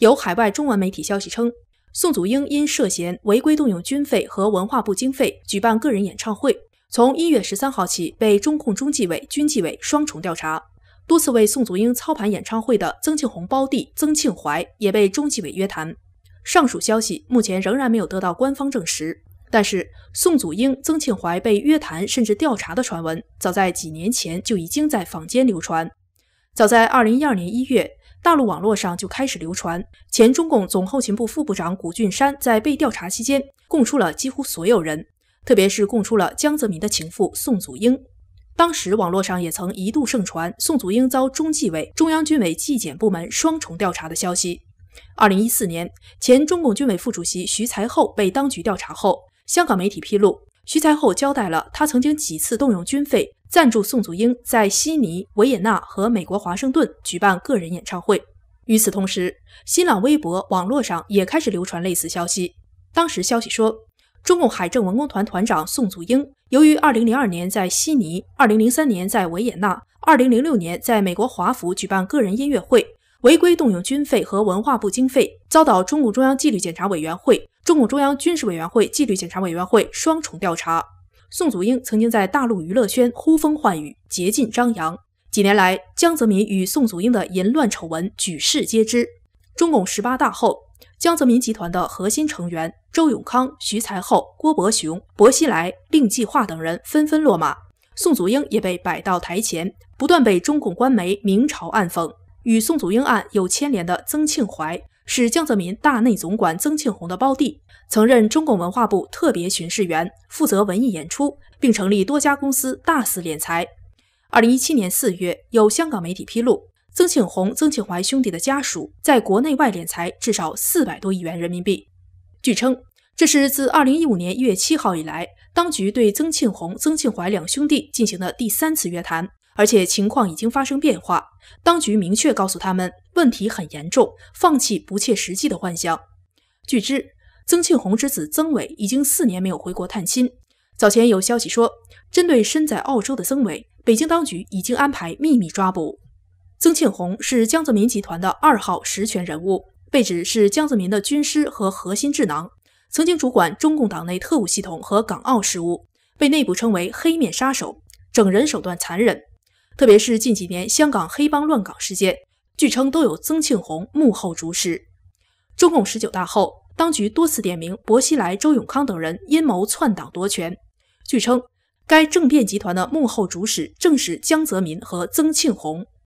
有海外中文媒体消息称，宋祖英因涉嫌违规动用军费和文化部经费举办个人演唱会，从一月十三号起被中共中纪委、军纪委双重调查。多次为宋祖英操盘演唱会的曾庆红胞弟曾庆怀也被中纪委约谈。上述消息目前仍然没有得到官方证实，但是宋祖英、曾庆怀被约谈甚至调查的传闻，早在几年前就已经在坊间流传。早在二零一二年一月。大陆网络上就开始流传，前中共总后勤部副部长谷俊山在被调查期间供出了几乎所有人，特别是供出了江泽民的情妇宋祖英。当时网络上也曾一度盛传宋祖英遭中纪委、中央军委纪检部门双重调查的消息。二零一四年，前中共军委副主席徐才厚被当局调查后，香港媒体披露。徐才厚交代了他曾经几次动用军费赞助宋祖英在悉尼、维也纳和美国华盛顿举办个人演唱会。与此同时，新浪微博网络上也开始流传类似消息。当时消息说，中共海政文工团团长宋祖英，由于2002年在悉尼、2003年在维也纳、2006年在美国华府举办个人音乐会，违规动用军费和文化部经费，遭到中共中央纪律检查委员会。中共中央军事委员会纪律检查委员会双重调查，宋祖英曾经在大陆娱乐圈呼风唤雨，竭尽张扬。几年来，江泽民与宋祖英的淫乱丑闻举世皆知。中共十八大后，江泽民集团的核心成员周永康、徐才厚、郭伯雄、薄熙来、令计划等人纷纷落马，宋祖英也被摆到台前，不断被中共官媒明嘲暗讽。与宋祖英案有牵连的曾庆怀。是江泽民大内总管曾庆红的胞弟，曾任中共文化部特别巡视员，负责文艺演出，并成立多家公司大肆敛财。二零一七年四月，有香港媒体披露，曾庆红、曾庆怀兄弟的家属在国内外敛财至少四百多亿元人民币。据称，这是自二零一五年一月七号以来，当局对曾庆红、曾庆怀两兄弟进行的第三次约谈，而且情况已经发生变化，当局明确告诉他们。问题很严重，放弃不切实际的幻想。据知，曾庆红之子曾伟已经四年没有回国探亲。早前有消息说，针对身在澳洲的曾伟，北京当局已经安排秘密抓捕。曾庆红是江泽民集团的二号实权人物，被指是江泽民的军师和核心智囊，曾经主管中共党内特务系统和港澳事务，被内部称为“黑面杀手”，整人手段残忍。特别是近几年香港黑帮乱港事件。据称，都有曾庆红幕后主使。中共十九大后，当局多次点名薄熙来、周永康等人阴谋篡党夺权。据称，该政变集团的幕后主使正是江泽民和曾庆红。